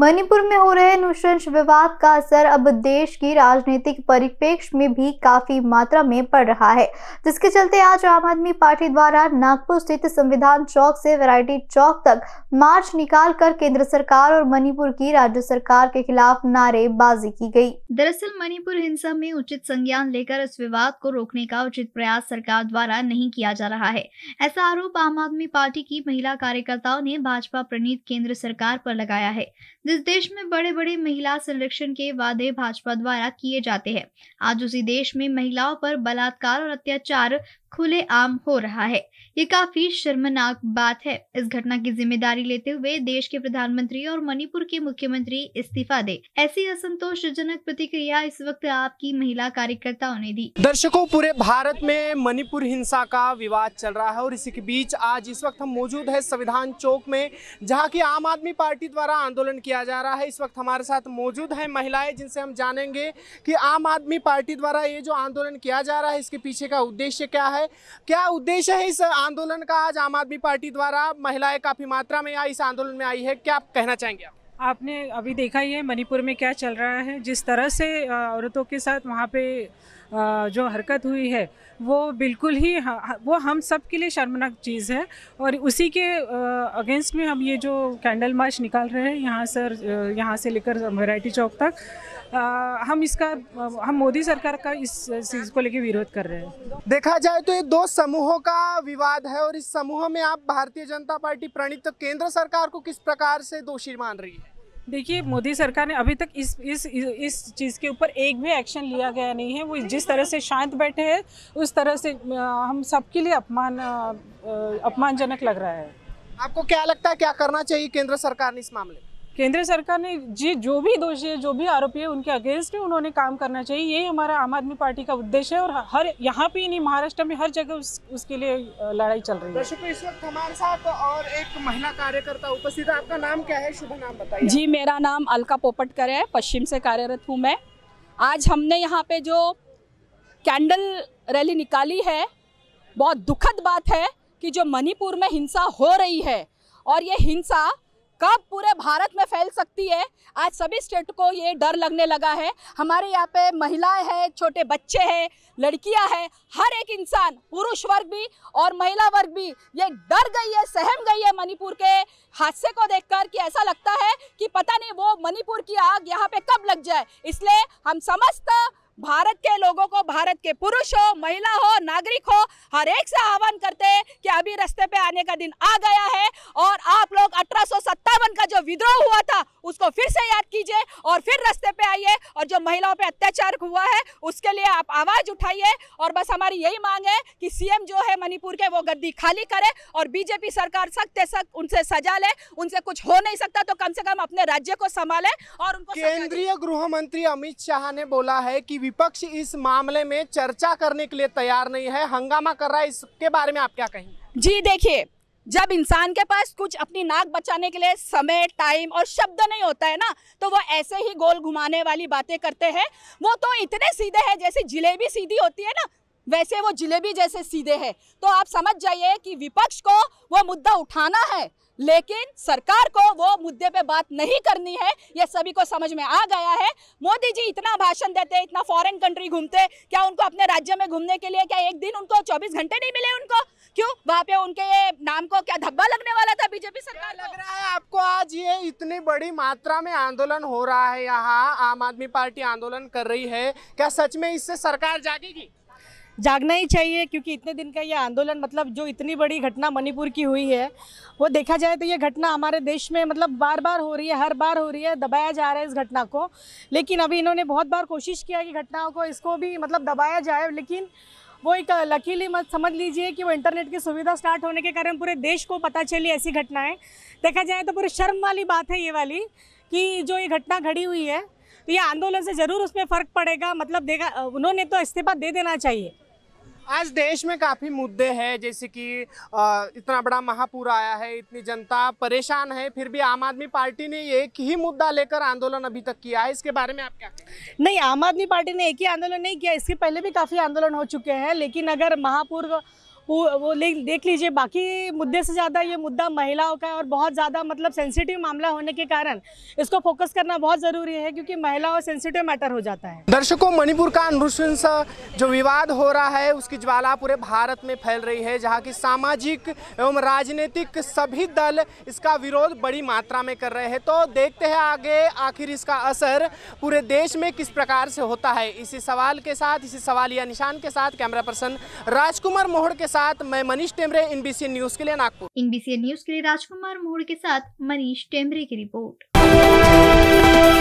मणिपुर में हो रहे नृशंस विवाद का असर अब देश की राजनीतिक परिप्रेक्ष्य में भी काफी मात्रा में पड़ रहा है जिसके चलते आज आम आदमी पार्टी द्वारा नागपुर स्थित संविधान चौक से वैरायटी चौक तक मार्च निकाल कर केंद्र सरकार और मणिपुर की राज्य सरकार के खिलाफ नारेबाजी की गई। दरअसल मणिपुर हिंसा में उचित संज्ञान लेकर इस विवाद को रोकने का उचित प्रयास सरकार द्वारा नहीं किया जा रहा है ऐसा आरोप आम आदमी पार्टी की महिला कार्यकर्ताओं ने भाजपा प्रणीत केंद्र सरकार पर लगाया है जिस देश में बड़े बड़े महिला संरक्षण के वादे भाजपा द्वारा किए जाते हैं आज उसी देश में महिलाओं पर बलात्कार और अत्याचार खुलेआम हो रहा है ये काफी शर्मनाक बात है इस घटना की जिम्मेदारी लेते हुए देश के प्रधानमंत्री और मणिपुर के मुख्यमंत्री इस्तीफा दे ऐसी असंतोषजनक प्रतिक्रिया इस वक्त आपकी महिला कार्यकर्ताओं ने दी दर्शकों पूरे भारत में मणिपुर हिंसा का विवाद चल रहा है और इसी के बीच आज इस वक्त हम मौजूद है संविधान चौक में जहाँ की आम आदमी पार्टी द्वारा आंदोलन किया जा रहा है इस वक्त हमारे साथ मौजूद है महिलाएं जिनसे हम जानेंगे की आम आदमी पार्टी द्वारा ये जो आंदोलन किया जा रहा है इसके पीछे का उद्देश्य क्या है है क्या उद्देश्य है इस आंदोलन का आज आम आदमी पार्टी द्वारा महिलाएं काफ़ी मात्रा में इस आंदोलन में आई है क्या आप कहना चाहेंगे आप आपने अभी देखा ही है मणिपुर में क्या चल रहा है जिस तरह से औरतों के साथ वहाँ पे जो हरकत हुई है वो बिल्कुल ही वो हम सब के लिए शर्मनाक चीज़ है और उसी के अगेंस्ट में हम ये जो कैंडल मार्च निकाल रहे हैं यहाँ सर यहाँ से लेकर वैरायटी चौक तक हम इसका हम मोदी सरकार का इस चीज़ को लेकर विरोध कर रहे हैं देखा जाए तो ये दो समूहों का विवाद है और इस समूह में आप भारतीय जनता पार्टी प्रणित तो केंद्र सरकार को किस प्रकार से दोषी मान रही है देखिए मोदी सरकार ने अभी तक इस इस इस चीज़ के ऊपर एक भी एक्शन लिया गया नहीं है वो जिस तरह से शांत बैठे हैं उस तरह से हम सबके लिए अपमान अपमानजनक लग रहा है आपको क्या लगता है क्या करना चाहिए केंद्र सरकार ने इस मामले में केंद्र सरकार ने जी जो भी दोषी है जो भी आरोपी है उनके अगेंस्ट में उन्होंने काम करना चाहिए यही हमारा आम आदमी पार्टी का उद्देश्य है और हर यहाँ पे नहीं महाराष्ट्र में हर जगह उस, उसके लिए लड़ाई चल रही है दर्शकों इस वक्त हमारे साथ और एक महिला कार्यकर्ता उपस्थित है आपका नाम क्या है शुभ नाम बताइए जी मेरा नाम अलका पोपटकर है पश्चिम से कार्यरत हूँ मैं आज हमने यहाँ पे जो कैंडल रैली निकाली है बहुत दुखद बात है कि जो मणिपुर में हिंसा हो रही है और ये हिंसा कब पूरे भारत में फैल सकती है आज सभी स्टेट को ये डर लगने लगा है हमारे यहाँ पे महिलाएं हैं छोटे बच्चे हैं लड़कियां हैं हर एक इंसान पुरुष वर्ग भी और महिला वर्ग भी ये डर गई है सहम गई है मणिपुर के हादसे को देखकर कि ऐसा लगता है कि पता नहीं वो मणिपुर की आग यहाँ पे कब लग जाए इसलिए हम समस्त भारत के लोगों को भारत के पुरुष हो महिला हो नागरिक हो हर एक से आह्वान करते हैं कि अभी रास्ते पे आने का दिन आ गया है और आप लोग अठारह का जो विद्रोह हुआ था उसको फिर से याद कीजिए और फिर रास्ते पे आइए और जो महिलाओं पे अत्याचार हुआ है उसके लिए आप आवाज़ उठाइए और बस हमारी यही मांग है कि सीएम जो है मणिपुर के वो गद्दी खाली करे और बीजेपी सरकार सख्त सख्त उनसे सजा ले उनसे कुछ हो नहीं सकता तो कम से कम अपने राज्य को संभाले और उनको केंद्रीय गृह मंत्री अमित शाह ने बोला है की विपक्ष इस मामले में चर्चा करने के लिए तैयार नहीं है हंगामा कर रहा है इसके बारे में आप क्या कहेंगे जी देखिए जब इंसान के पास कुछ अपनी नाक बचाने के लिए समय टाइम और शब्द नहीं होता है ना तो वो ऐसे ही गोल घुमाने वाली बातें करते हैं वो तो इतने सीधे हैं जैसे जिलेबी सीधी होती है ना वैसे वो जिलेबी जैसे सीधे हैं तो आप समझ जाइए कि विपक्ष को वो मुद्दा उठाना है लेकिन सरकार को वो मुद्दे पे बात नहीं करनी है ये सभी को समझ में आ गया है मोदी जी इतना भाषण देते इतना फॉरेन कंट्री घूमते क्या उनको अपने राज्य में घूमने के लिए क्या एक दिन उनको 24 घंटे नहीं मिले उनको क्यों वहाँ पे उनके ये नाम को क्या धब्बा लगने वाला था बीजेपी सरकार लग रहा है आपको आज ये इतनी बड़ी मात्रा में आंदोलन हो रहा है यहाँ आम आदमी पार्टी आंदोलन कर रही है क्या सच में इससे सरकार जागेगी जागना ही चाहिए क्योंकि इतने दिन का ये आंदोलन मतलब जो इतनी बड़ी घटना मणिपुर की हुई है वो देखा जाए तो ये घटना हमारे देश में मतलब बार बार हो रही है हर बार हो रही है दबाया जा रहा है इस घटना को लेकिन अभी इन्होंने बहुत बार कोशिश किया कि घटनाओं को इसको भी मतलब दबाया जाए लेकिन वो एक लकीली मत समझ लीजिए कि वो इंटरनेट की सुविधा स्टार्ट होने के कारण पूरे देश को पता चली ऐसी घटनाएँ देखा जाए तो पूरी शर्म वाली बात है ये वाली कि जो ये घटना घड़ी हुई है तो ये आंदोलन से ज़रूर उसमें फ़र्क पड़ेगा मतलब देगा उन्होंने तो इस्तीफा दे देना चाहिए आज देश में काफ़ी मुद्दे हैं जैसे कि इतना बड़ा महापुर आया है इतनी जनता परेशान है फिर भी आम आदमी पार्टी ने एक ही मुद्दा लेकर आंदोलन अभी तक किया है इसके बारे में आप क्या नहीं आम आदमी पार्टी ने एक ही आंदोलन नहीं किया इसके पहले भी काफ़ी आंदोलन हो चुके हैं लेकिन अगर महापुर वो ले, देख लीजिए बाकी मुद्दे से ज़्यादा ये मुद्दा महिलाओं का और बहुत ज़्यादा मतलब सेंसिटिव मामला होने के कारण इसको फोकस करना बहुत ज़रूरी है क्योंकि महिलाओं सेंसिटिव मैटर हो जाता है दर्शकों मणिपुर का नृशंस जो विवाद हो रहा है उसकी ज्वाला पूरे भारत में फैल रही है जहाँ की सामाजिक एवं राजनीतिक सभी दल इसका विरोध बड़ी मात्रा में कर रहे हैं तो देखते हैं आगे आखिर इसका असर पूरे देश में किस प्रकार से होता है इसी सवाल के साथ इसी सवाल या निशान के साथ कैमरा पर्सन राजकुमार मोहड़ के साथ साथ मैं मनीष टेमरे एनबीसी न्यूज के लिए नागपुर एनबीसी न्यूज के लिए राजकुमार मोड़ के साथ मनीष टेमरे की रिपोर्ट